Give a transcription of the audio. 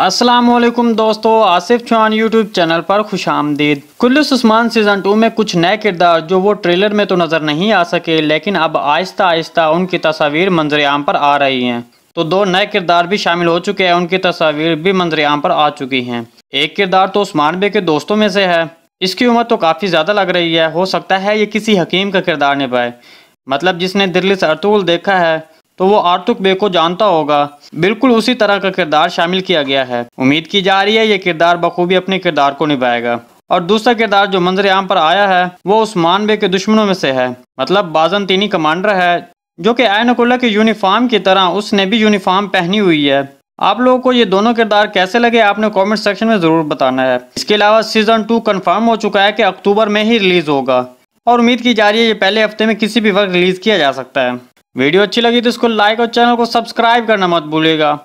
असलम दोस्तों Asif Chauhan YouTube channel पर खुश आमदीद कुल्लू उस्मान सीज़न टू में कुछ नए किरदार जो वो ट्रेलर में तो नज़र नहीं आ सके लेकिन अब आहिस्ता आहिस्ता उनकी तस्वीर मंजर आम पर आ रही हैं तो दो नए किरदार भी शामिल हो चुके हैं उनकी तस्वीर भी मंजर आम पर आ चुकी हैं एक किरदार तो उस्मान बे के दोस्तों में से है इसकी उम्र तो काफ़ी ज़्यादा लग रही है हो सकता है ये किसी हकीम का किरदार निभाए मतलब जिसने दिल्ली से अरतुल देखा है तो वो आर्तुक बे को जानता होगा बिल्कुल उसी तरह का किरदार शामिल किया गया है उम्मीद की जा रही है ये किरदार बखूबी अपने किरदार को निभाएगा और दूसरा किरदार जो मंजर आम पर आया है वो उस्मान बे के दुश्मनों में से है मतलब बाजनतीनी कमांडर है जो कि आयनकुल्ला के यूनिफॉर्म की तरह उसने भी यूनिफॉर्म पहनी हुई है आप लोगों को ये दोनों किरदार कैसे लगे आपने कमेंट सेक्शन में ज़रूर बताना है इसके अलावा सीज़न टू कंफर्म हो चुका है कि अक्टूबर में ही रिलीज़ होगा और उम्मीद की जा रही है ये पहले हफ्ते में किसी भी वक्त रिलीज़ किया जा सकता है वीडियो अच्छी लगी तो इसको लाइक और चैनल को सब्सक्राइब करना मत भूलेगा